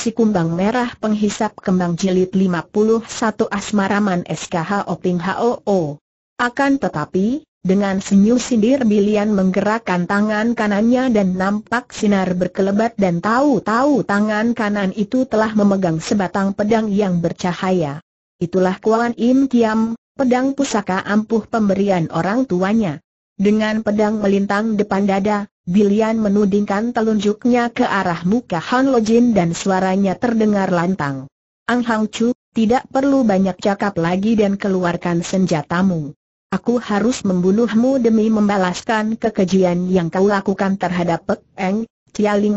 Si Kumbang Merah Penghisap Kembang Jilid 51 Asmaraman SKH Oping HOO. Akan tetapi, dengan senyum sindir Bilian menggerakkan tangan kanannya dan nampak sinar berkelebat dan tahu-tahu tangan kanan itu telah memegang sebatang pedang yang bercahaya. Itulah Kuan Im Kiam, pedang pusaka ampuh pemberian orang tuanya. Dengan pedang melintang depan dada, Bilian menudingkan telunjuknya ke arah muka Han Lojin dan suaranya terdengar lantang. Ang Hang Chu, tidak perlu banyak cakap lagi dan keluarkan senjatamu. Aku harus membunuhmu demi membalaskan kekejian yang kau lakukan terhadap Pek Eng,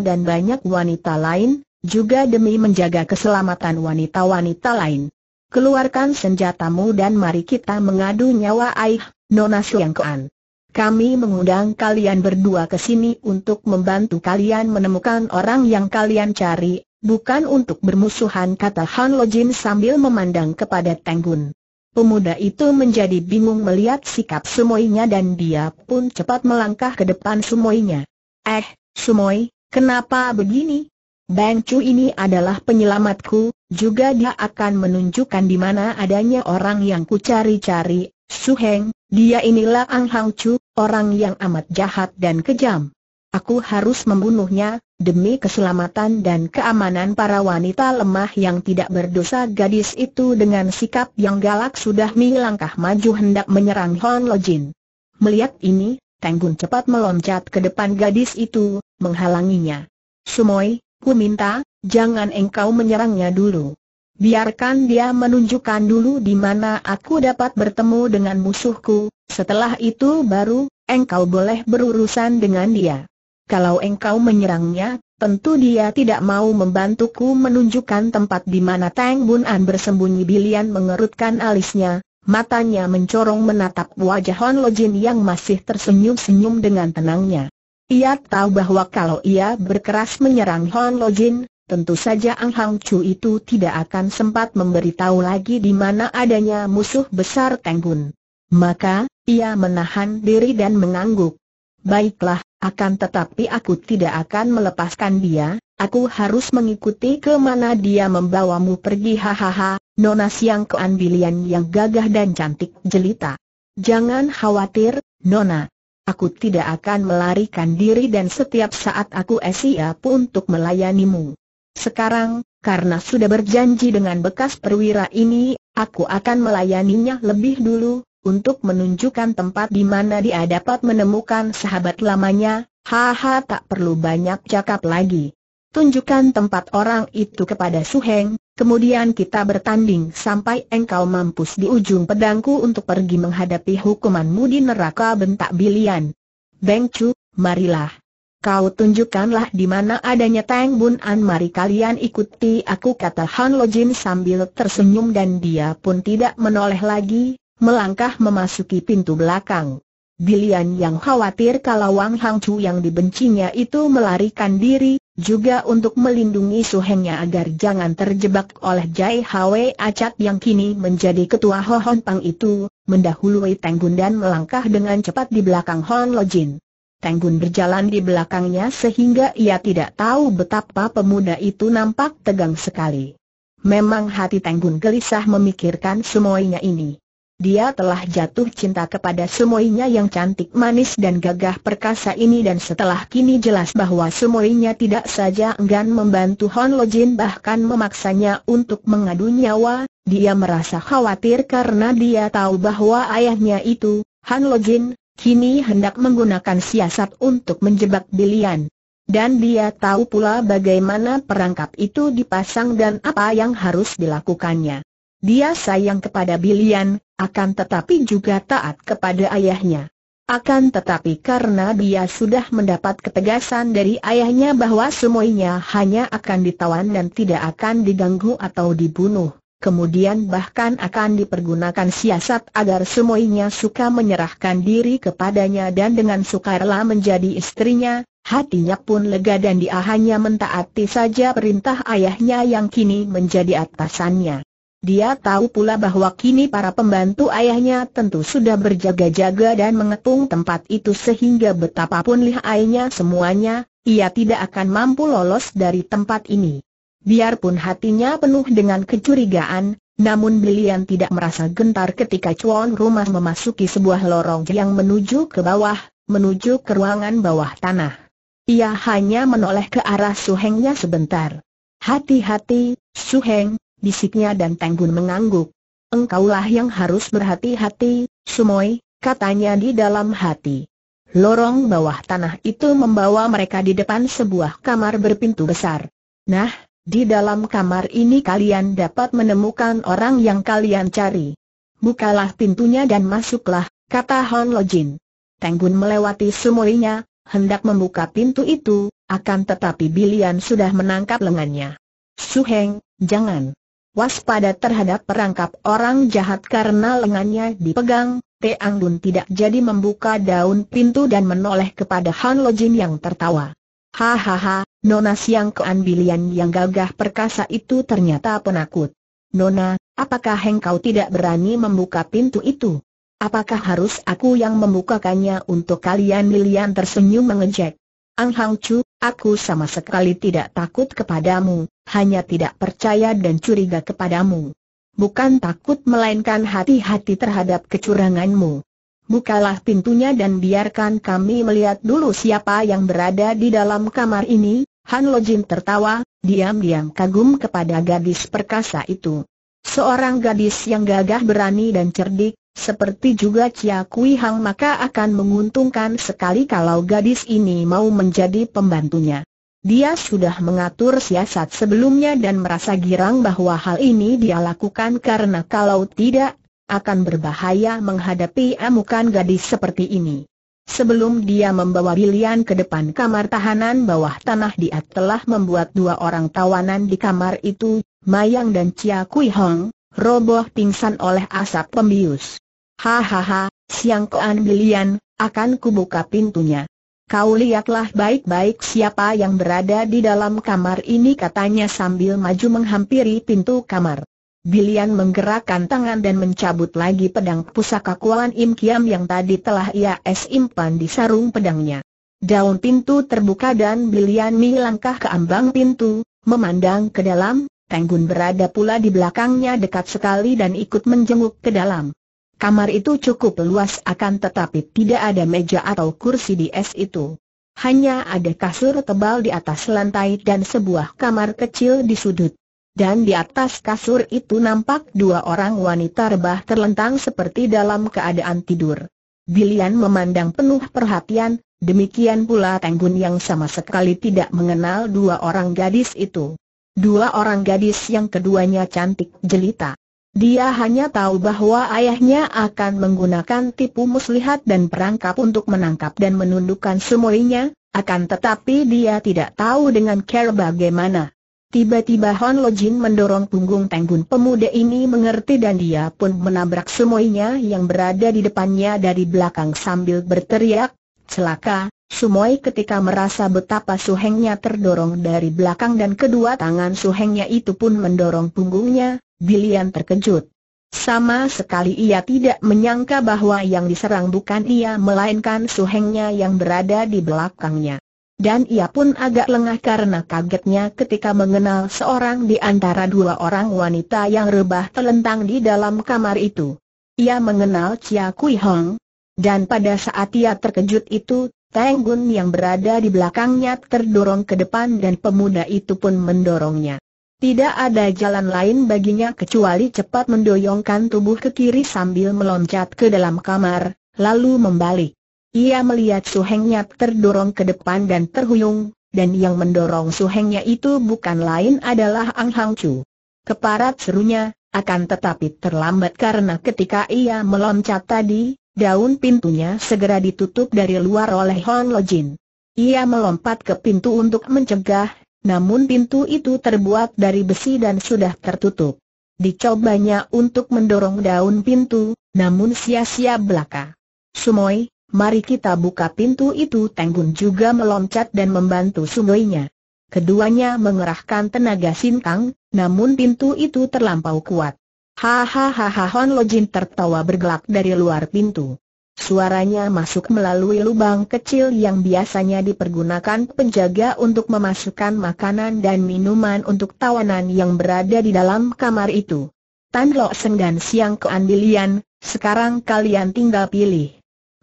dan banyak wanita lain, juga demi menjaga keselamatan wanita-wanita lain. Keluarkan senjatamu dan mari kita mengadu nyawa Aih, Nona Siangkoan. Kami mengundang kalian berdua ke sini untuk membantu kalian menemukan orang yang kalian cari, bukan untuk bermusuhan kata Han Lojin sambil memandang kepada Tenggun. Pemuda itu menjadi bingung melihat sikap Sumoinya dan dia pun cepat melangkah ke depan Sumoinya. Eh, Sumoi, kenapa begini? Bang Chu ini adalah penyelamatku, juga dia akan menunjukkan di mana adanya orang yang ku cari-cari, Su Heng, dia inilah Ang Hang Chu, orang yang amat jahat dan kejam. Aku harus membunuhnya, demi keselamatan dan keamanan para wanita lemah yang tidak berdosa gadis itu dengan sikap yang galak sudah melangkah maju hendak menyerang Hon Lojin. Melihat ini, Tenggun cepat meloncat ke depan gadis itu, menghalanginya. Sumoy, ku minta, jangan engkau menyerangnya dulu. Biarkan dia menunjukkan dulu di mana aku dapat bertemu dengan musuhku, setelah itu baru, engkau boleh berurusan dengan dia. Kalau engkau menyerangnya, tentu dia tidak mau membantuku menunjukkan tempat di mana Tang Bun An bersembunyi Bilian mengerutkan alisnya, matanya mencorong menatap wajah Hon Lo Jin yang masih tersenyum-senyum dengan tenangnya. Ia tahu bahwa kalau ia berkeras menyerang Hon Lo Jin, Tentu saja Ang Hang Chu itu tidak akan sempat memberitahu lagi di mana adanya musuh besar Tenggun. Maka, ia menahan diri dan mengangguk. Baiklah, akan tetapi aku tidak akan melepaskan dia, aku harus mengikuti ke mana dia membawamu pergi hahaha, nona siang keambilian yang gagah dan cantik jelita. Jangan khawatir, nona. Aku tidak akan melarikan diri dan setiap saat aku siap untuk melayanimu. Sekarang, karena sudah berjanji dengan bekas perwira ini, aku akan melayaninya lebih dulu, untuk menunjukkan tempat di mana dia dapat menemukan sahabat lamanya, haha tak perlu banyak cakap lagi. Tunjukkan tempat orang itu kepada Su Heng, kemudian kita bertanding sampai engkau mampus di ujung pedangku untuk pergi menghadapi hukumanmu di neraka bentak bilian. Beng Chu, marilah. Kau tunjukkanlah di mana adanya Tang Bun An mari kalian ikuti aku kata Han Lo Jin sambil tersenyum dan dia pun tidak menoleh lagi, melangkah memasuki pintu belakang. Bilian yang khawatir kalau Wang Hang Chu yang dibencinya itu melarikan diri, juga untuk melindungi Su Hengnya agar jangan terjebak oleh Jai Hwe Acat yang kini menjadi ketua Ho Hon Pang itu, mendahului Tang Bun dan melangkah dengan cepat di belakang Han Lo Jin. Tenggun berjalan di belakangnya sehingga ia tidak tahu betapa pemuda itu nampak tegang sekali. Memang hati Tenggun gelisah memikirkan semuanya ini. Dia telah jatuh cinta kepada semuanya yang cantik manis dan gagah perkasa ini dan setelah kini jelas bahwa semuanya tidak saja enggan membantu Hon Lo bahkan memaksanya untuk mengadu nyawa, dia merasa khawatir karena dia tahu bahwa ayahnya itu, Han Lo Kini hendak menggunakan siasat untuk menjebak Bilian. Dan dia tahu pula bagaimana perangkap itu dipasang dan apa yang harus dilakukannya. Dia sayang kepada Bilian, akan tetapi juga taat kepada ayahnya. Akan tetapi karena dia sudah mendapat ketegasan dari ayahnya bahwa semuanya hanya akan ditawan dan tidak akan diganggu atau dibunuh kemudian bahkan akan dipergunakan siasat agar semuanya suka menyerahkan diri kepadanya dan dengan sukarela menjadi istrinya, hatinya pun lega dan dia hanya mentaati saja perintah ayahnya yang kini menjadi atasannya. Dia tahu pula bahwa kini para pembantu ayahnya tentu sudah berjaga-jaga dan mengepung tempat itu sehingga betapapun lihainya semuanya, ia tidak akan mampu lolos dari tempat ini. Biarpun hatinya penuh dengan kecurigaan, namun Bilian tidak merasa gentar ketika cuan Rumah memasuki sebuah lorong yang menuju ke bawah, menuju ke ruangan bawah tanah. Ia hanya menoleh ke arah suhengnya sebentar. Hati-hati, suheng, bisiknya dan Tenggun mengangguk. Engkaulah yang harus berhati-hati, Sumoy, katanya di dalam hati. Lorong bawah tanah itu membawa mereka di depan sebuah kamar berpintu besar. Nah, di dalam kamar ini kalian dapat menemukan orang yang kalian cari. Bukalah pintunya dan masuklah, kata Hon Lojin. Tenggun melewati sumurinya, hendak membuka pintu itu, akan tetapi Bilian sudah menangkap lengannya. Suheng, jangan. Waspada terhadap perangkap orang jahat karena lengannya dipegang, Teang Dun tidak jadi membuka daun pintu dan menoleh kepada Han Lojin yang tertawa. Hahaha, Nona Siang Keanbilian yang gagah perkasa itu ternyata penakut. Nona, apakah engkau tidak berani membuka pintu itu? Apakah harus aku yang membukakannya untuk kalian? Lilian tersenyum mengejek. Ang Hang Chu, aku sama sekali tidak takut kepadamu, hanya tidak percaya dan curiga kepadamu. Bukan takut melainkan hati-hati terhadap kecuranganmu. Bukalah pintunya dan biarkan kami melihat dulu siapa yang berada di dalam kamar ini, Han Lojin tertawa, diam-diam kagum kepada gadis perkasa itu. Seorang gadis yang gagah berani dan cerdik, seperti juga Chia Kui Hang maka akan menguntungkan sekali kalau gadis ini mau menjadi pembantunya. Dia sudah mengatur siasat sebelumnya dan merasa girang bahwa hal ini dia lakukan karena kalau tidak, akan berbahaya menghadapi amukan gadis seperti ini. Sebelum dia membawa Lilian ke depan kamar tahanan bawah tanah dia telah membuat dua orang tawanan di kamar itu, Mayang dan Chia Kui Hong, roboh pingsan oleh asap pembius. Hahaha, siang koan Lilian, akan kubuka pintunya. Kau lihatlah baik-baik siapa yang berada di dalam kamar ini katanya sambil maju menghampiri pintu kamar. Bilian menggerakkan tangan dan mencabut lagi pedang pusaka Kuan Im Kiam yang tadi telah ia simpan di sarung pedangnya. Daun pintu terbuka dan Bilian Mi ke ambang pintu, memandang ke dalam, Tenggun berada pula di belakangnya dekat sekali dan ikut menjenguk ke dalam. Kamar itu cukup luas akan tetapi tidak ada meja atau kursi di es itu. Hanya ada kasur tebal di atas lantai dan sebuah kamar kecil di sudut dan di atas kasur itu nampak dua orang wanita rebah terlentang seperti dalam keadaan tidur. Bilian memandang penuh perhatian, demikian pula Tenggun yang sama sekali tidak mengenal dua orang gadis itu. Dua orang gadis yang keduanya cantik jelita. Dia hanya tahu bahwa ayahnya akan menggunakan tipu muslihat dan perangkap untuk menangkap dan menundukkan semuanya, akan tetapi dia tidak tahu dengan care bagaimana. Tiba-tiba Hon Lo Jin mendorong punggung Tenggun pemuda ini mengerti dan dia pun menabrak semuanya yang berada di depannya dari belakang sambil berteriak, celaka, Sumoy ketika merasa betapa suhengnya terdorong dari belakang dan kedua tangan suhengnya itu pun mendorong punggungnya, Bilian terkejut. Sama sekali ia tidak menyangka bahwa yang diserang bukan ia melainkan suhengnya yang berada di belakangnya dan ia pun agak lengah karena kagetnya ketika mengenal seorang di antara dua orang wanita yang rebah telentang di dalam kamar itu. Ia mengenal Chia Kui Hong, dan pada saat ia terkejut itu, Tang Gun yang berada di belakangnya terdorong ke depan dan pemuda itu pun mendorongnya. Tidak ada jalan lain baginya kecuali cepat mendoyongkan tubuh ke kiri sambil meloncat ke dalam kamar, lalu membalik. Ia melihat suhengnya terdorong ke depan dan terhuyung, dan yang mendorong suhengnya itu bukan lain adalah Ang Hang Chu. Keparat serunya, akan tetapi terlambat karena ketika ia meloncat tadi, daun pintunya segera ditutup dari luar oleh Hon Jin. Ia melompat ke pintu untuk mencegah, namun pintu itu terbuat dari besi dan sudah tertutup. Dicobanya untuk mendorong daun pintu, namun sia-sia belaka. Sumoy, mari kita buka pintu itu Teng Bun juga meloncat dan membantu sungainya Keduanya mengerahkan tenaga sintang, namun pintu itu terlampau kuat. Hahaha Hon Lojin tertawa bergelak dari luar pintu. Suaranya masuk melalui lubang kecil yang biasanya dipergunakan penjaga untuk memasukkan makanan dan minuman untuk tawanan yang berada di dalam kamar itu. Tan Lo Seng dan Siang Keandilian, sekarang kalian tinggal pilih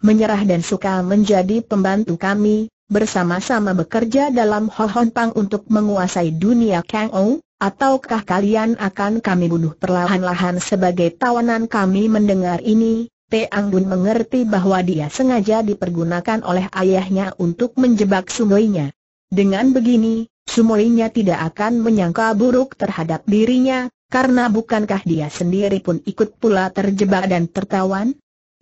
menyerah dan suka menjadi pembantu kami, bersama-sama bekerja dalam Hohon Pang untuk menguasai dunia Kang Ou, ataukah kalian akan kami bunuh perlahan-lahan sebagai tawanan kami mendengar ini, Teang Bun mengerti bahwa dia sengaja dipergunakan oleh ayahnya untuk menjebak sumoinya. Dengan begini, sumoinya tidak akan menyangka buruk terhadap dirinya, karena bukankah dia sendiri pun ikut pula terjebak dan tertawan?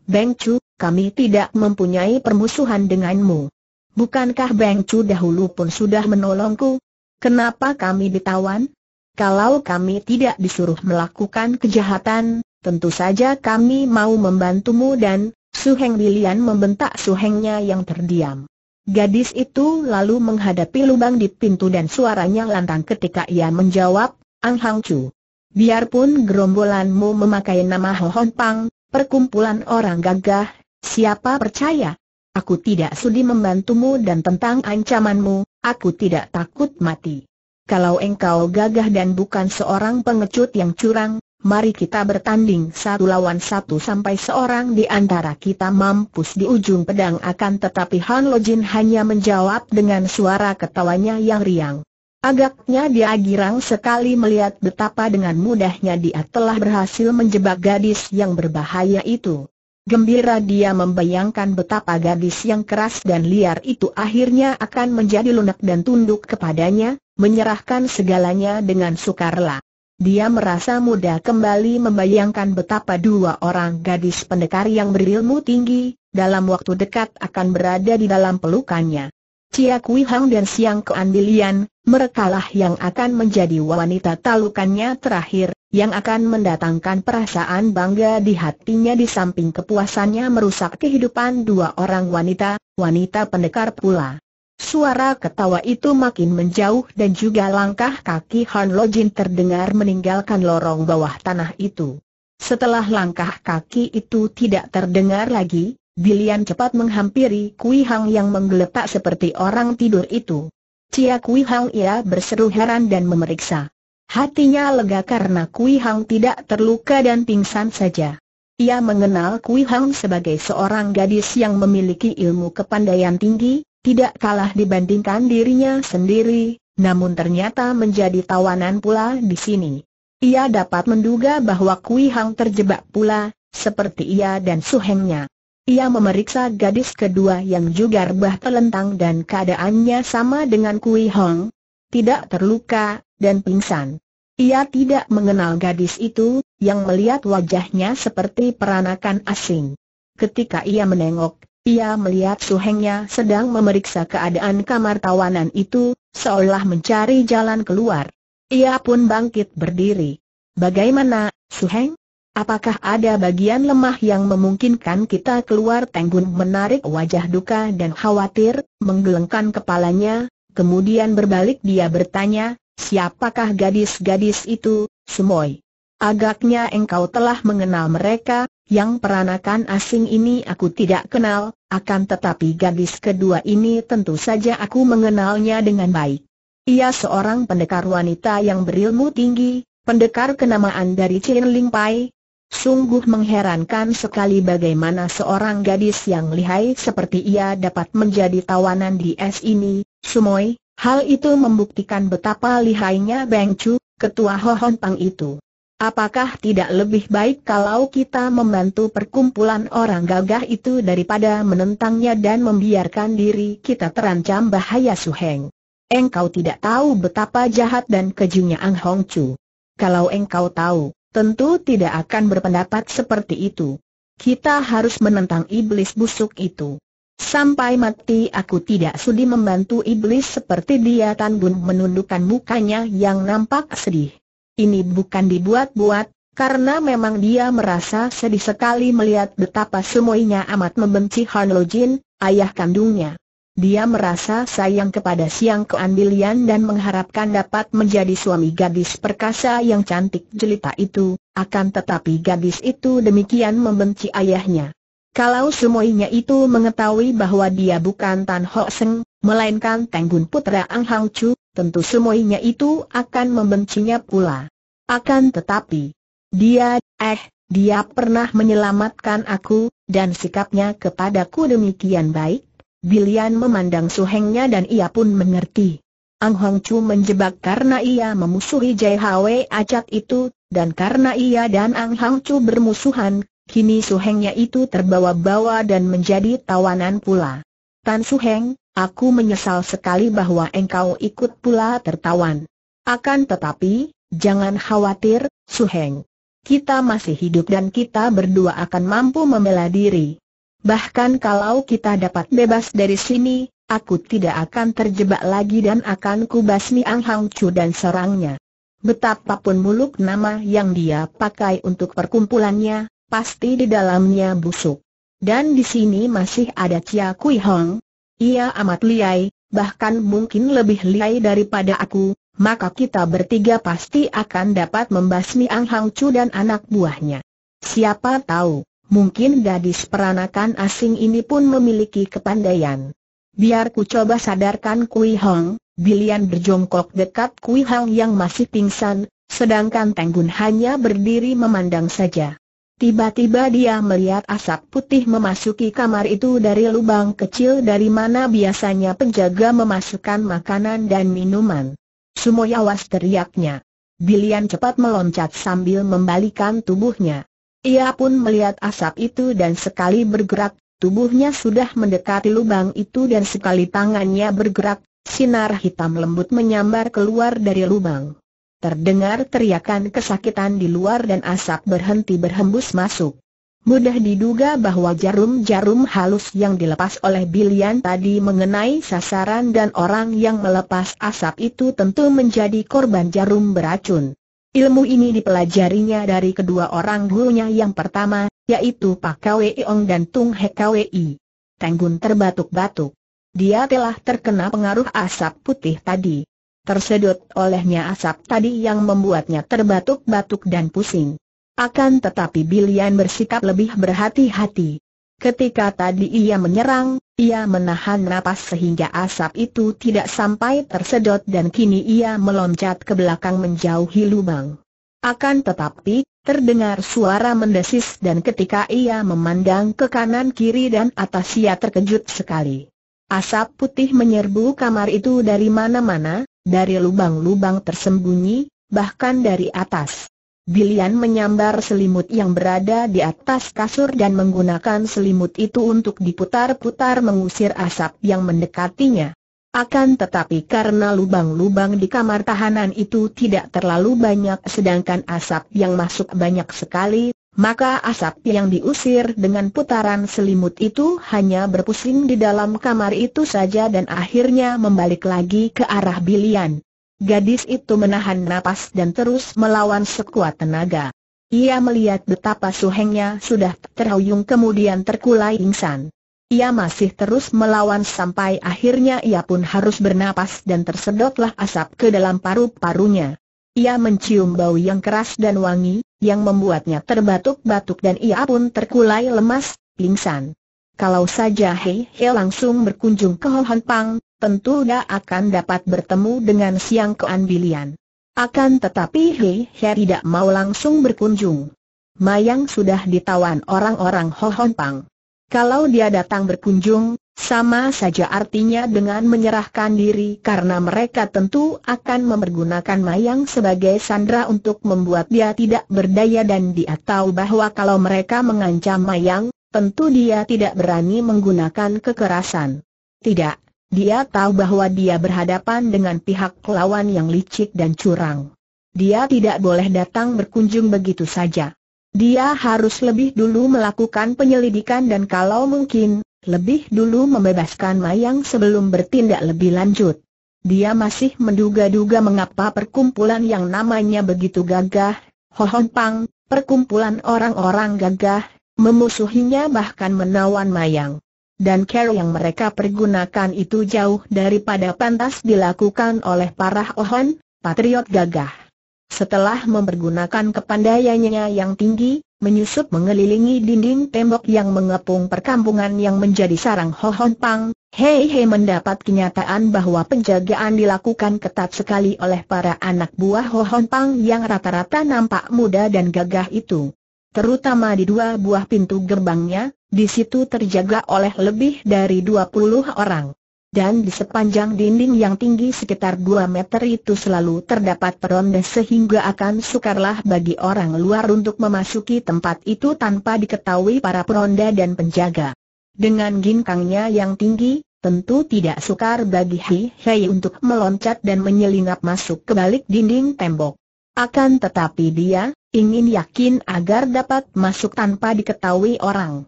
Beng Chu, kami tidak mempunyai permusuhan denganmu. Bukankah Beng Chu dahulu pun sudah menolongku? Kenapa kami ditawan? Kalau kami tidak disuruh melakukan kejahatan, tentu saja kami mau membantumu dan Su Heng Lilian membentak Su Hengnya yang terdiam. Gadis itu lalu menghadapi lubang di pintu dan suaranya lantang ketika ia menjawab, Ang Hang Chu. Biarpun gerombolanmu memakai nama Ho Hon Pang, perkumpulan orang gagah, Siapa percaya? Aku tidak sudi membantumu dan tentang ancamanmu, aku tidak takut mati. Kalau engkau gagah dan bukan seorang pengecut yang curang, mari kita bertanding satu lawan satu sampai seorang di antara kita mampus di ujung pedang akan tetapi Han Lojin hanya menjawab dengan suara ketawanya yang riang. Agaknya dia girang sekali melihat betapa dengan mudahnya dia telah berhasil menjebak gadis yang berbahaya itu. Gembira dia membayangkan betapa gadis yang keras dan liar itu akhirnya akan menjadi lunak dan tunduk kepadanya, menyerahkan segalanya dengan sukarela. Dia merasa mudah kembali membayangkan betapa dua orang gadis pendekar yang berilmu tinggi, dalam waktu dekat akan berada di dalam pelukannya. Cia Kui Hang dan Siang Keandilian, merekalah yang akan menjadi wanita talukannya terakhir, yang akan mendatangkan perasaan bangga di hatinya di samping kepuasannya merusak kehidupan dua orang wanita, wanita pendekar pula. Suara ketawa itu makin menjauh dan juga langkah kaki Han Lojin terdengar meninggalkan lorong bawah tanah itu. Setelah langkah kaki itu tidak terdengar lagi, Bilian cepat menghampiri Kui Hang yang menggeletak seperti orang tidur itu. Cia Kui Hang ia berseru heran dan memeriksa. Hatinya lega karena Kui Hang tidak terluka dan pingsan saja. Ia mengenal Kui Hang sebagai seorang gadis yang memiliki ilmu kepandaian tinggi, tidak kalah dibandingkan dirinya sendiri, namun ternyata menjadi tawanan pula di sini. Ia dapat menduga bahwa Kui Hang terjebak pula, seperti ia dan suhengnya. Ia memeriksa gadis kedua yang juga rebah telentang dan keadaannya sama dengan Kui Hong. Tidak terluka, dan pingsan. Ia tidak mengenal gadis itu, yang melihat wajahnya seperti peranakan asing. Ketika ia menengok, ia melihat suhengnya sedang memeriksa keadaan kamar tawanan itu, seolah mencari jalan keluar. Ia pun bangkit berdiri. Bagaimana, suheng? Apakah ada bagian lemah yang memungkinkan kita keluar Tenggun menarik wajah duka dan khawatir, menggelengkan kepalanya, kemudian berbalik dia bertanya, Siapakah gadis-gadis itu, Sumoy? Agaknya engkau telah mengenal mereka, yang peranakan asing ini aku tidak kenal, akan tetapi gadis kedua ini tentu saja aku mengenalnya dengan baik. Ia seorang pendekar wanita yang berilmu tinggi, pendekar kenamaan dari Chin Ling Pai. Sungguh mengherankan sekali bagaimana seorang gadis yang lihai seperti ia dapat menjadi tawanan di es ini, Sumoy, Hal itu membuktikan betapa lihainya Beng Chu, ketua Hohon Pang itu. Apakah tidak lebih baik kalau kita membantu perkumpulan orang gagah itu daripada menentangnya dan membiarkan diri kita terancam bahaya Suheng? Engkau tidak tahu betapa jahat dan kejunya Ang Hong Chu. Kalau engkau tahu, tentu tidak akan berpendapat seperti itu. Kita harus menentang iblis busuk itu. Sampai mati aku tidak sudi membantu iblis seperti dia Tan Bun menundukkan mukanya yang nampak sedih. Ini bukan dibuat-buat, karena memang dia merasa sedih sekali melihat betapa semuanya amat membenci Han Lo Jin, ayah kandungnya. Dia merasa sayang kepada Siang Keanbilian dan mengharapkan dapat menjadi suami gadis perkasa yang cantik jelita itu, akan tetapi gadis itu demikian membenci ayahnya. Kalau semuanya itu mengetahui bahwa dia bukan Tan Ho Seng, melainkan Tenggun Putra Ang Hang Chu, tentu semuanya itu akan membencinya pula. Akan tetapi, dia, eh, dia pernah menyelamatkan aku, dan sikapnya kepadaku demikian baik, Bilian memandang suhengnya dan ia pun mengerti. Ang Hong Chu menjebak karena ia memusuhi Jai Hwe acak itu, dan karena ia dan Ang Hang Chu bermusuhan, Kini Suhengnya itu terbawa-bawa dan menjadi tawanan pula. Tan Suheng, aku menyesal sekali bahwa engkau ikut pula tertawan. Akan tetapi, jangan khawatir, Suheng. Kita masih hidup dan kita berdua akan mampu membela diri. Bahkan kalau kita dapat bebas dari sini, aku tidak akan terjebak lagi dan akan kubasmi Ang Hang Chu dan serangnya. Betapapun muluk nama yang dia pakai untuk perkumpulannya, pasti di dalamnya busuk. Dan di sini masih ada Chia Kui Hong. Ia amat liai, bahkan mungkin lebih liai daripada aku, maka kita bertiga pasti akan dapat membasmi Ang Hang Chu dan anak buahnya. Siapa tahu, mungkin gadis peranakan asing ini pun memiliki kepandaian. Biar ku coba sadarkan Kui Hong, Bilian berjongkok dekat Kui Hong yang masih pingsan, sedangkan Tenggun hanya berdiri memandang saja. Tiba-tiba dia melihat asap putih memasuki kamar itu dari lubang kecil dari mana biasanya penjaga memasukkan makanan dan minuman. Sumoy awas teriaknya. Bilian cepat meloncat sambil membalikan tubuhnya. Ia pun melihat asap itu dan sekali bergerak, tubuhnya sudah mendekati lubang itu dan sekali tangannya bergerak, sinar hitam lembut menyambar keluar dari lubang. Terdengar teriakan kesakitan di luar dan asap berhenti berhembus masuk. Mudah diduga bahwa jarum-jarum halus yang dilepas oleh Bilian tadi mengenai sasaran dan orang yang melepas asap itu tentu menjadi korban jarum beracun. Ilmu ini dipelajarinya dari kedua orang gurunya yang pertama, yaitu Pak Kwee Ong dan Tung He Kwee. Tenggun terbatuk-batuk. Dia telah terkena pengaruh asap putih tadi tersedot olehnya asap tadi yang membuatnya terbatuk-batuk dan pusing. Akan tetapi Bilian bersikap lebih berhati-hati. Ketika tadi ia menyerang, ia menahan napas sehingga asap itu tidak sampai tersedot dan kini ia meloncat ke belakang menjauhi lubang. Akan tetapi, terdengar suara mendesis dan ketika ia memandang ke kanan kiri dan atas ia terkejut sekali. Asap putih menyerbu kamar itu dari mana-mana, dari lubang-lubang tersembunyi, bahkan dari atas. Bilian menyambar selimut yang berada di atas kasur dan menggunakan selimut itu untuk diputar-putar mengusir asap yang mendekatinya. Akan tetapi karena lubang-lubang di kamar tahanan itu tidak terlalu banyak sedangkan asap yang masuk banyak sekali, maka asap yang diusir dengan putaran selimut itu hanya berpusing di dalam kamar itu saja dan akhirnya membalik lagi ke arah bilian. Gadis itu menahan napas dan terus melawan sekuat tenaga. Ia melihat betapa suhengnya sudah terhuyung kemudian terkulai insan. Ia masih terus melawan sampai akhirnya ia pun harus bernapas dan tersedotlah asap ke dalam paru-parunya. Ia mencium bau yang keras dan wangi, yang membuatnya terbatuk-batuk dan ia pun terkulai lemas, pingsan. Kalau saja Hei He langsung berkunjung ke Ho Han Pang, tentu dia akan dapat bertemu dengan Siang Kean Bilian. Akan tetapi Hei He tidak mau langsung berkunjung. Mayang sudah ditawan orang-orang Ho Han Pang. Kalau dia datang berkunjung, sama saja artinya dengan menyerahkan diri karena mereka tentu akan mempergunakan Mayang sebagai sandera untuk membuat dia tidak berdaya dan dia tahu bahwa kalau mereka mengancam Mayang, tentu dia tidak berani menggunakan kekerasan. Tidak, dia tahu bahwa dia berhadapan dengan pihak lawan yang licik dan curang. Dia tidak boleh datang berkunjung begitu saja. Dia harus lebih dulu melakukan penyelidikan dan kalau mungkin, lebih dulu membebaskan Mayang sebelum bertindak lebih lanjut. Dia masih menduga-duga mengapa perkumpulan yang namanya begitu gagah, Hohon Pang, perkumpulan orang-orang gagah, memusuhinya bahkan menawan Mayang. Dan care yang mereka pergunakan itu jauh daripada pantas dilakukan oleh para Ohon, patriot gagah. Setelah mempergunakan kepandaiannya yang tinggi, menyusup mengelilingi dinding tembok yang mengepung perkampungan yang menjadi sarang Ho Hon Pang, Hei Hei mendapat kenyataan bahwa penjagaan dilakukan ketat sekali oleh para anak buah Ho Hon Pang yang rata-rata nampak muda dan gagah itu. Terutama di dua buah pintu gerbangnya, di situ terjaga oleh lebih dari 20 orang dan di sepanjang dinding yang tinggi sekitar 2 meter itu selalu terdapat peronda sehingga akan sukarlah bagi orang luar untuk memasuki tempat itu tanpa diketahui para peronda dan penjaga. Dengan ginkangnya yang tinggi, tentu tidak sukar bagi Hi Hei untuk meloncat dan menyelinap masuk ke balik dinding tembok. Akan tetapi dia, ingin yakin agar dapat masuk tanpa diketahui orang.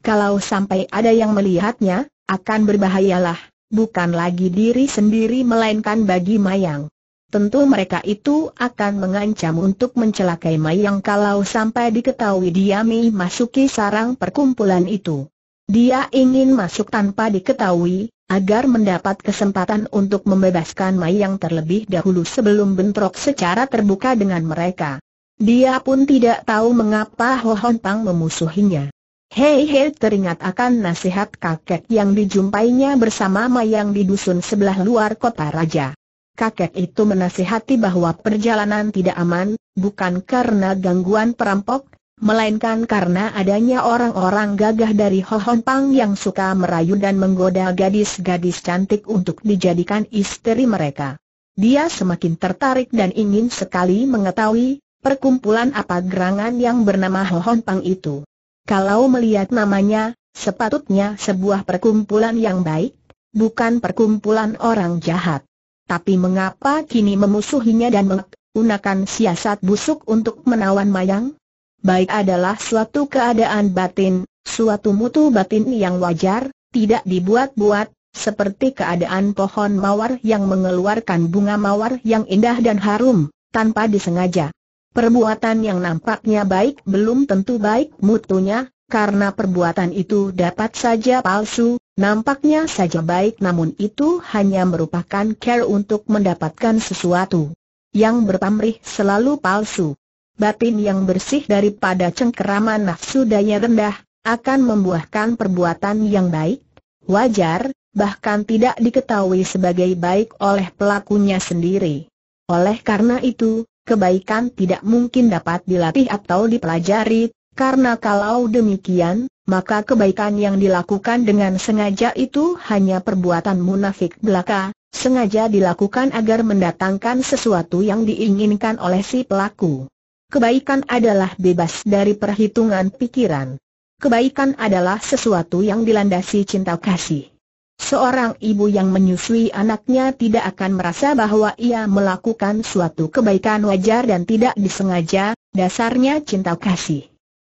Kalau sampai ada yang melihatnya, akan berbahayalah bukan lagi diri sendiri melainkan bagi Mayang. Tentu mereka itu akan mengancam untuk mencelakai Mayang kalau sampai diketahui dia masuki sarang perkumpulan itu. Dia ingin masuk tanpa diketahui, agar mendapat kesempatan untuk membebaskan Mayang terlebih dahulu sebelum bentrok secara terbuka dengan mereka. Dia pun tidak tahu mengapa Ho Hon Pang memusuhinya. Hei Hei teringat akan nasihat kakek yang dijumpainya bersama Mayang di dusun sebelah luar kota raja. Kakek itu menasihati bahwa perjalanan tidak aman, bukan karena gangguan perampok, melainkan karena adanya orang-orang gagah dari Hohonpang yang suka merayu dan menggoda gadis-gadis cantik untuk dijadikan istri mereka. Dia semakin tertarik dan ingin sekali mengetahui perkumpulan apa gerangan yang bernama Hohon Pang itu. Kalau melihat namanya, sepatutnya sebuah perkumpulan yang baik, bukan perkumpulan orang jahat. Tapi mengapa kini memusuhinya dan menggunakan siasat busuk untuk menawan Mayang? Baik adalah suatu keadaan batin, suatu mutu batin yang wajar, tidak dibuat-buat, seperti keadaan pohon mawar yang mengeluarkan bunga mawar yang indah dan harum, tanpa disengaja. Perbuatan yang nampaknya baik belum tentu baik mutunya, karena perbuatan itu dapat saja palsu, nampaknya saja baik namun itu hanya merupakan care untuk mendapatkan sesuatu. Yang berpamrih selalu palsu. Batin yang bersih daripada cengkeraman nafsu daya rendah, akan membuahkan perbuatan yang baik, wajar, bahkan tidak diketahui sebagai baik oleh pelakunya sendiri. Oleh karena itu, kebaikan tidak mungkin dapat dilatih atau dipelajari, karena kalau demikian, maka kebaikan yang dilakukan dengan sengaja itu hanya perbuatan munafik belaka, sengaja dilakukan agar mendatangkan sesuatu yang diinginkan oleh si pelaku. Kebaikan adalah bebas dari perhitungan pikiran. Kebaikan adalah sesuatu yang dilandasi cinta kasih. Seorang ibu yang menyusui anaknya tidak akan merasa bahwa ia melakukan suatu kebaikan wajar dan tidak disengaja, dasarnya cinta kasih.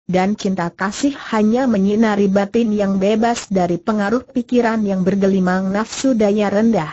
Dan cinta kasih hanya menyinari batin yang bebas dari pengaruh pikiran yang bergelimang nafsu daya rendah.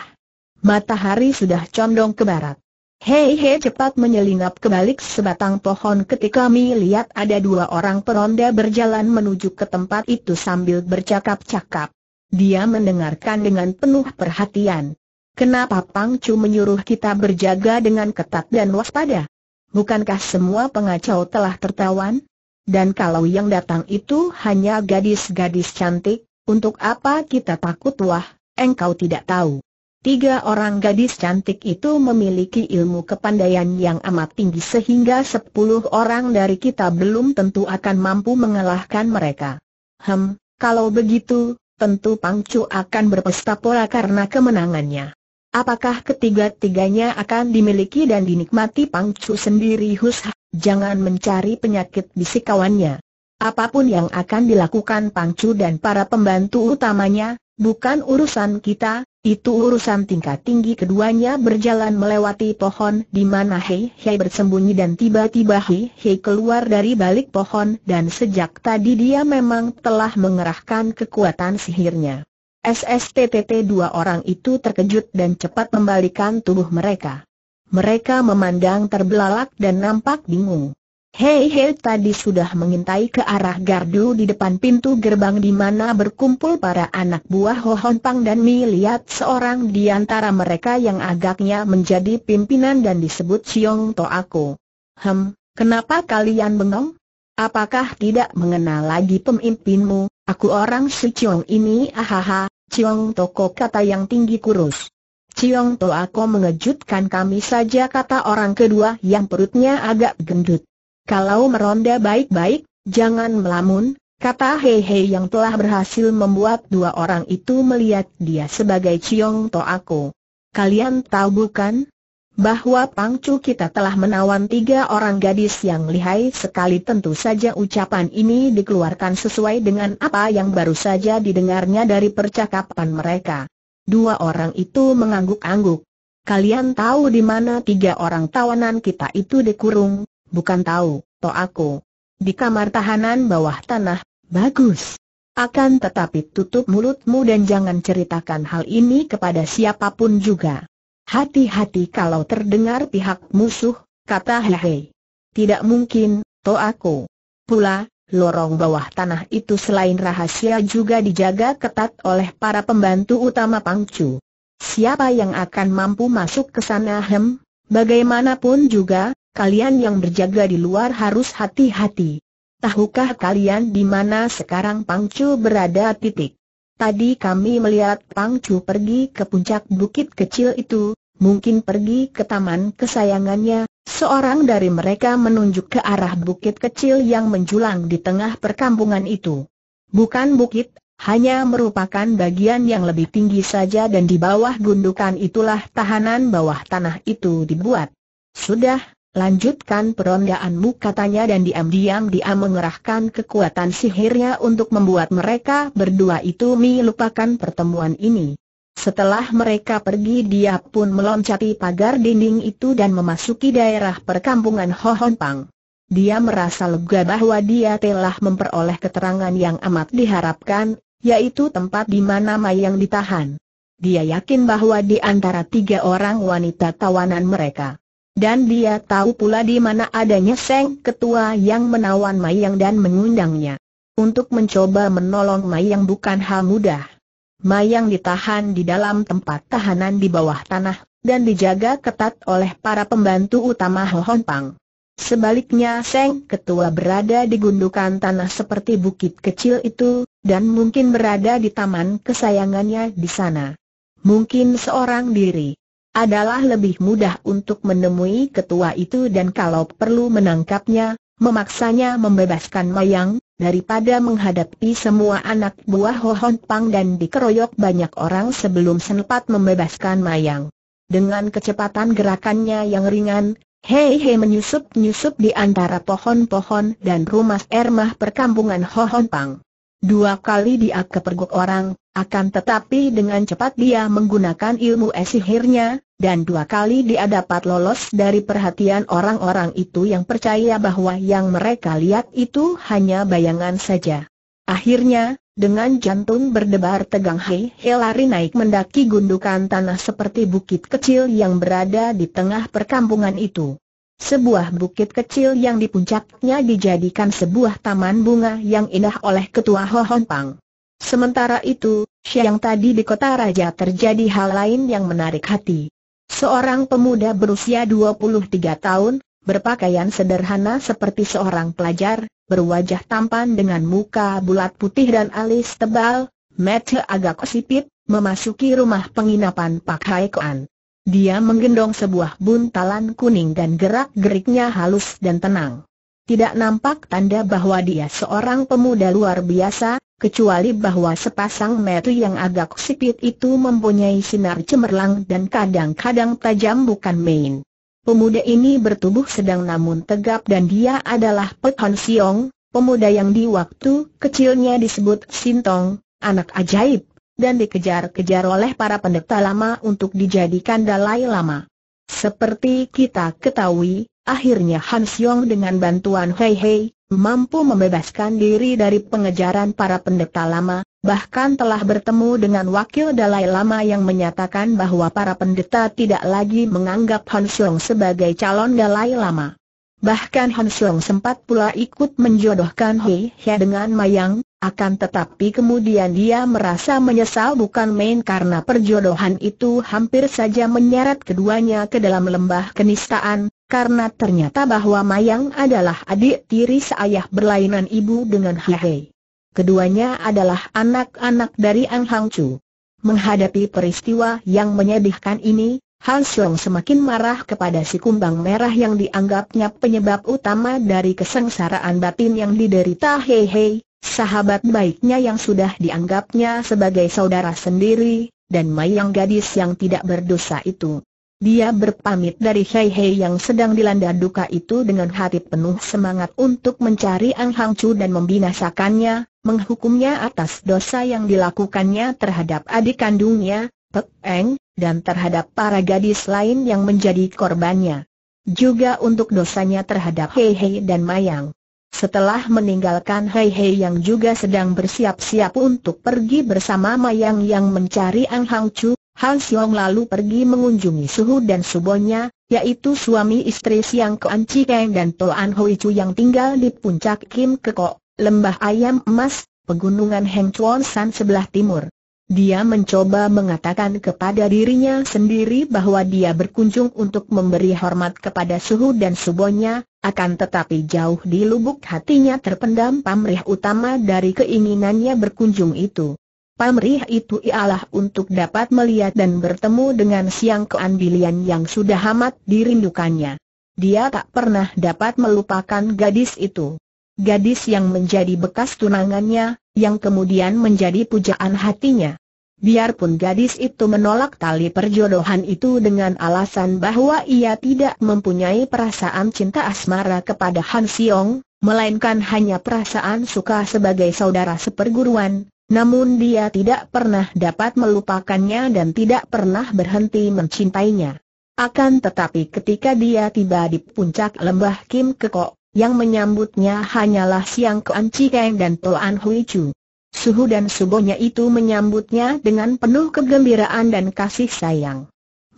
Matahari sudah condong ke barat. Hei hei cepat menyelinap ke balik sebatang pohon ketika kami lihat ada dua orang peronda berjalan menuju ke tempat itu sambil bercakap-cakap. Dia mendengarkan dengan penuh perhatian. Kenapa Pang Chu menyuruh kita berjaga dengan ketat dan waspada? Bukankah semua pengacau telah tertawan? Dan kalau yang datang itu hanya gadis-gadis cantik, untuk apa kita takut wah, engkau tidak tahu. Tiga orang gadis cantik itu memiliki ilmu kepandaian yang amat tinggi sehingga sepuluh orang dari kita belum tentu akan mampu mengalahkan mereka. Hem, kalau begitu, tentu Pangcu akan berpesta pora karena kemenangannya. Apakah ketiga-tiganya akan dimiliki dan dinikmati Pangcu sendiri Hus? Jangan mencari penyakit di kawannya. Apapun yang akan dilakukan Pangcu dan para pembantu utamanya, bukan urusan kita, itu urusan tingkat tinggi keduanya berjalan melewati pohon di mana Hei Hei bersembunyi dan tiba-tiba Hei Hei keluar dari balik pohon dan sejak tadi dia memang telah mengerahkan kekuatan sihirnya. SSTTT dua orang itu terkejut dan cepat membalikan tubuh mereka. Mereka memandang terbelalak dan nampak bingung. Hei Hei tadi sudah mengintai ke arah gardu di depan pintu gerbang di mana berkumpul para anak buah Hohon Pang dan melihat seorang di antara mereka yang agaknya menjadi pimpinan dan disebut Siong Aku. Hem, kenapa kalian bengong? Apakah tidak mengenal lagi pemimpinmu? Aku orang si Ciong ini ahaha, Ciong Toko kata yang tinggi kurus. Ciong Toko mengejutkan kami saja kata orang kedua yang perutnya agak gendut. Kalau meronda baik-baik, jangan melamun, kata Hei Hei yang telah berhasil membuat dua orang itu melihat dia sebagai Ciong To Aku. Kalian tahu bukan? Bahwa pangcu kita telah menawan tiga orang gadis yang lihai sekali tentu saja ucapan ini dikeluarkan sesuai dengan apa yang baru saja didengarnya dari percakapan mereka. Dua orang itu mengangguk-angguk. Kalian tahu di mana tiga orang tawanan kita itu dikurung, Bukan tahu, to aku. Di kamar tahanan bawah tanah, bagus. Akan tetapi tutup mulutmu dan jangan ceritakan hal ini kepada siapapun juga. Hati-hati kalau terdengar pihak musuh, kata Hehe. Tidak mungkin, to aku. Pula, Lorong bawah tanah itu selain rahasia juga dijaga ketat oleh para pembantu utama Pangcu. Siapa yang akan mampu masuk ke sana hem? Bagaimanapun juga, kalian yang berjaga di luar harus hati-hati. Tahukah kalian di mana sekarang Pangcu berada titik? Tadi kami melihat Pangcu pergi ke puncak bukit kecil itu, mungkin pergi ke taman kesayangannya, seorang dari mereka menunjuk ke arah bukit kecil yang menjulang di tengah perkampungan itu. Bukan bukit, hanya merupakan bagian yang lebih tinggi saja dan di bawah gundukan itulah tahanan bawah tanah itu dibuat. Sudah, Lanjutkan perondaanmu katanya dan diam diam dia mengerahkan kekuatan sihirnya untuk membuat mereka berdua itu melupakan pertemuan ini. Setelah mereka pergi dia pun meloncati pagar dinding itu dan memasuki daerah perkampungan Hohonpang. Dia merasa lega bahwa dia telah memperoleh keterangan yang amat diharapkan, yaitu tempat di mana Mayang ditahan. Dia yakin bahwa di antara tiga orang wanita tawanan mereka dan dia tahu pula di mana adanya Seng Ketua yang menawan Mayang dan mengundangnya. Untuk mencoba menolong Mayang bukan hal mudah. Mayang ditahan di dalam tempat tahanan di bawah tanah, dan dijaga ketat oleh para pembantu utama Hohon Pang. Sebaliknya Seng Ketua berada di gundukan tanah seperti bukit kecil itu, dan mungkin berada di taman kesayangannya di sana. Mungkin seorang diri adalah lebih mudah untuk menemui ketua itu dan kalau perlu menangkapnya, memaksanya membebaskan Mayang, daripada menghadapi semua anak buah Hohon Pang dan dikeroyok banyak orang sebelum sempat membebaskan Mayang. Dengan kecepatan gerakannya yang ringan, Hei Hei menyusup-nyusup di antara pohon-pohon dan rumah ermah perkampungan Hohon Pang. Dua kali dia kepergok orang, akan tetapi dengan cepat dia menggunakan ilmu esihirnya, dan dua kali dia dapat lolos dari perhatian orang-orang itu yang percaya bahwa yang mereka lihat itu hanya bayangan saja. Akhirnya, dengan jantung berdebar tegang Hei He lari naik mendaki gundukan tanah seperti bukit kecil yang berada di tengah perkampungan itu. Sebuah bukit kecil yang di puncaknya dijadikan sebuah taman bunga yang indah oleh ketua Ho Hong Pang. Sementara itu, siang tadi di kota raja terjadi hal lain yang menarik hati. Seorang pemuda berusia 23 tahun, berpakaian sederhana seperti seorang pelajar, berwajah tampan dengan muka bulat putih dan alis tebal, mata agak sipit, memasuki rumah penginapan Pak Haikoan. Dia menggendong sebuah buntalan kuning dan gerak-geriknya halus dan tenang. Tidak nampak tanda bahwa dia seorang pemuda luar biasa, kecuali bahwa sepasang mata yang agak sipit itu mempunyai sinar cemerlang dan kadang-kadang tajam bukan main. Pemuda ini bertubuh sedang namun tegap dan dia adalah Pek Hon Siong, pemuda yang di waktu kecilnya disebut Sintong, anak ajaib, dan dikejar-kejar oleh para pendeta lama untuk dijadikan Dalai Lama. Seperti kita ketahui, akhirnya Han Siong dengan bantuan Hei Hei, mampu membebaskan diri dari pengejaran para pendeta lama, bahkan telah bertemu dengan wakil Dalai Lama yang menyatakan bahwa para pendeta tidak lagi menganggap Han Sung sebagai calon Dalai Lama. Bahkan Han Sung sempat pula ikut menjodohkan Hei He dengan Mayang, akan tetapi kemudian dia merasa menyesal bukan main karena perjodohan itu hampir saja menyeret keduanya ke dalam lembah kenistaan, karena ternyata bahwa Mayang adalah adik tiri seayah berlainan ibu dengan Hei. Keduanya adalah anak-anak dari Ang Hang Chu. Menghadapi peristiwa yang menyedihkan ini, Han Xiong semakin marah kepada si kumbang merah yang dianggapnya penyebab utama dari kesengsaraan batin yang diderita Hei sahabat baiknya yang sudah dianggapnya sebagai saudara sendiri, dan Mayang gadis yang tidak berdosa itu. Dia berpamit dari Hei Hei yang sedang dilanda duka itu dengan hati penuh semangat untuk mencari Ang Hang Chu dan membinasakannya, menghukumnya atas dosa yang dilakukannya terhadap adik kandungnya, Pek Eng, dan terhadap para gadis lain yang menjadi korbannya. Juga untuk dosanya terhadap Hei Hei dan Mayang. Setelah meninggalkan Hei Hei yang juga sedang bersiap-siap untuk pergi bersama Mayang yang mencari Ang Hang Chu, Han Xiong lalu pergi mengunjungi Suhu dan Subonya, yaitu suami istri Siang Kuan Cikeng dan Toan Hoi Chu yang tinggal di puncak Kim Kekok, Lembah Ayam Emas, Pegunungan Heng Chuan San sebelah timur. Dia mencoba mengatakan kepada dirinya sendiri bahwa dia berkunjung untuk memberi hormat kepada Suhu dan Subonya, akan tetapi jauh di lubuk hatinya terpendam pamrih utama dari keinginannya berkunjung itu. Pamrih itu ialah untuk dapat melihat dan bertemu dengan siang keambilian yang sudah amat dirindukannya. Dia tak pernah dapat melupakan gadis itu. Gadis yang menjadi bekas tunangannya, yang kemudian menjadi pujaan hatinya. Biarpun gadis itu menolak tali perjodohan itu dengan alasan bahwa ia tidak mempunyai perasaan cinta asmara kepada Han Siong, melainkan hanya perasaan suka sebagai saudara seperguruan, namun dia tidak pernah dapat melupakannya dan tidak pernah berhenti mencintainya. Akan tetapi ketika dia tiba di puncak lembah Kim Kekok, yang menyambutnya hanyalah Siang Kuan Cikeng dan Toan Hui Chu. Suhu dan Subonya itu menyambutnya dengan penuh kegembiraan dan kasih sayang.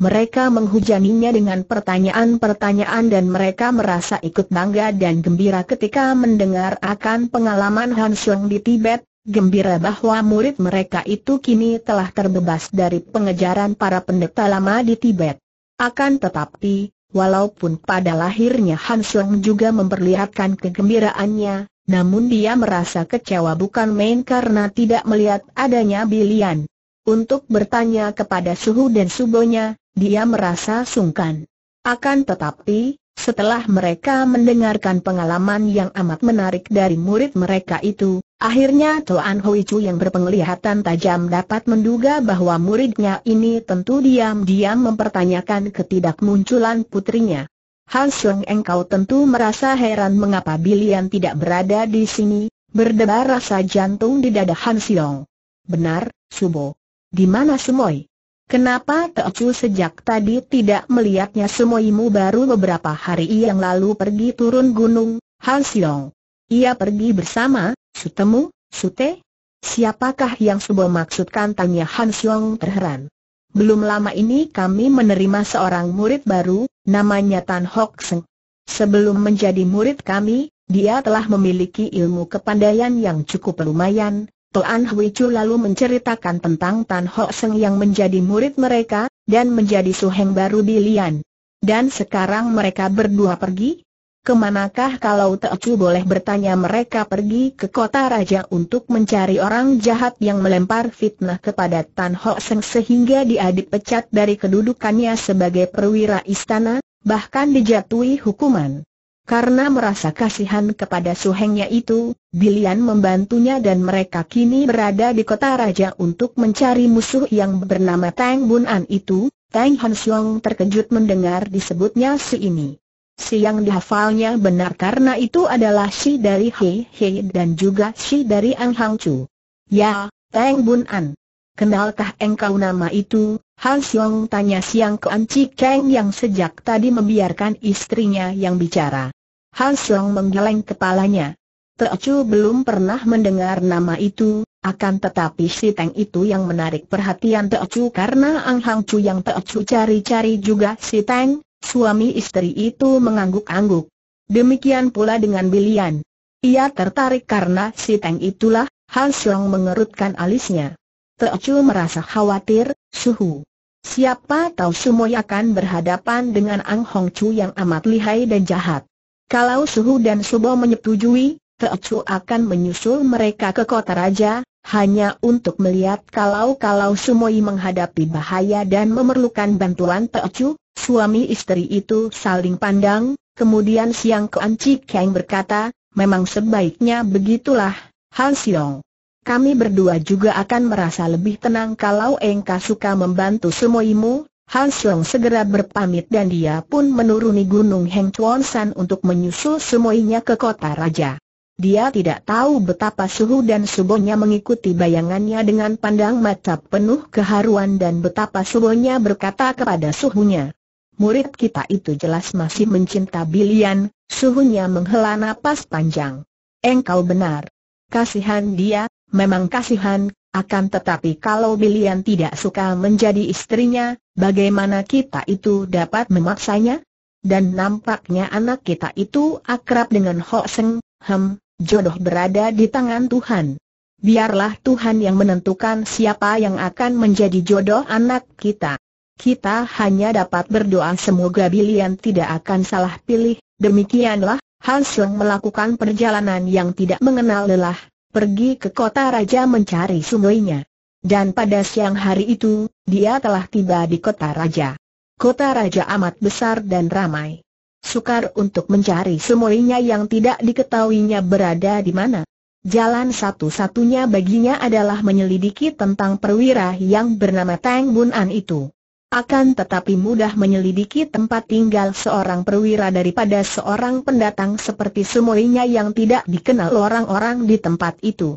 Mereka menghujaninya dengan pertanyaan-pertanyaan dan mereka merasa ikut bangga dan gembira ketika mendengar akan pengalaman Han di Tibet, gembira bahwa murid mereka itu kini telah terbebas dari pengejaran para pendeta lama di Tibet. Akan tetapi, walaupun pada lahirnya Han juga memperlihatkan kegembiraannya, namun dia merasa kecewa bukan main karena tidak melihat adanya bilian. Untuk bertanya kepada suhu dan subonya, dia merasa sungkan. Akan tetapi, setelah mereka mendengarkan pengalaman yang amat menarik dari murid mereka itu, Akhirnya Toan Hui Chu yang berpenglihatan tajam dapat menduga bahwa muridnya ini tentu diam-diam mempertanyakan ketidakmunculan putrinya. Han Sung engkau tentu merasa heran mengapa Bilian tidak berada di sini, berdebar rasa jantung di dada Han Siong. Benar, Subo. Di mana Sumoy? Kenapa Chu sejak tadi tidak melihatnya Sumoymu baru beberapa hari yang lalu pergi turun gunung, Han Siong? Ia pergi bersama, Sutemu, Sute? Siapakah yang Subo maksudkan tanya Han Siong terheran. Belum lama ini kami menerima seorang murid baru, namanya Tan Hok Seng. Sebelum menjadi murid kami, dia telah memiliki ilmu kepandaian yang cukup lumayan. Tuan Hui Chu lalu menceritakan tentang Tan Hok Seng yang menjadi murid mereka, dan menjadi suheng baru Lian. Dan sekarang mereka berdua pergi, Kemanakah kalau Teocu boleh bertanya mereka pergi ke kota raja untuk mencari orang jahat yang melempar fitnah kepada Tan Ho Seng sehingga dia dipecat dari kedudukannya sebagai perwira istana, bahkan dijatuhi hukuman. Karena merasa kasihan kepada suhengnya itu, Bilian membantunya dan mereka kini berada di kota raja untuk mencari musuh yang bernama Tang Bun An itu, Tang Han Xiong terkejut mendengar disebutnya si ini. Siang dihafalnya benar karena itu adalah si dari He He dan juga si dari Ang Hang Chu. Ya, Teng Bun An. Kenalkah engkau nama itu? Han Siong tanya Siang Ke An Keng yang sejak tadi membiarkan istrinya yang bicara. Han Siong menggeleng kepalanya. Teo Chu belum pernah mendengar nama itu, akan tetapi si Teng itu yang menarik perhatian Teo Chu karena Ang Hang Chu yang Teo Chu cari-cari juga si Teng, Suami istri itu mengangguk-angguk. Demikian pula dengan Bilian. Ia tertarik karena si Teng itulah, Han Xiong mengerutkan alisnya. Teocu merasa khawatir, suhu. Siapa tahu Sumoy akan berhadapan dengan Ang Hong Chu yang amat lihai dan jahat. Kalau Suhu dan Subo menyetujui, Teocu akan menyusul mereka ke kota raja, hanya untuk melihat kalau-kalau Sumoy menghadapi bahaya dan memerlukan bantuan Teocu, Suami istri itu saling pandang, kemudian Siang Kuan yang Kang berkata, memang sebaiknya begitulah, Han Siong. Kami berdua juga akan merasa lebih tenang kalau engkau suka membantu semuimu. Han Siong segera berpamit dan dia pun menuruni gunung Heng Chuan San untuk menyusul semuanya ke kota raja. Dia tidak tahu betapa suhu dan subonya mengikuti bayangannya dengan pandang mata penuh keharuan dan betapa subonya berkata kepada suhunya murid kita itu jelas masih mencinta bilian, suhunya menghela napas panjang. Engkau benar. Kasihan dia, memang kasihan, akan tetapi kalau Bilian tidak suka menjadi istrinya, bagaimana kita itu dapat memaksanya? Dan nampaknya anak kita itu akrab dengan Ho Seng, hem, jodoh berada di tangan Tuhan. Biarlah Tuhan yang menentukan siapa yang akan menjadi jodoh anak kita kita hanya dapat berdoa semoga Bilian tidak akan salah pilih. Demikianlah, Hansung melakukan perjalanan yang tidak mengenal lelah, pergi ke kota raja mencari sungainya. Dan pada siang hari itu, dia telah tiba di kota raja. Kota raja amat besar dan ramai. Sukar untuk mencari sungainya yang tidak diketahuinya berada di mana. Jalan satu-satunya baginya adalah menyelidiki tentang perwira yang bernama Tang Bun An itu. Akan tetapi mudah menyelidiki tempat tinggal seorang perwira daripada seorang pendatang seperti semuanya yang tidak dikenal orang-orang di tempat itu.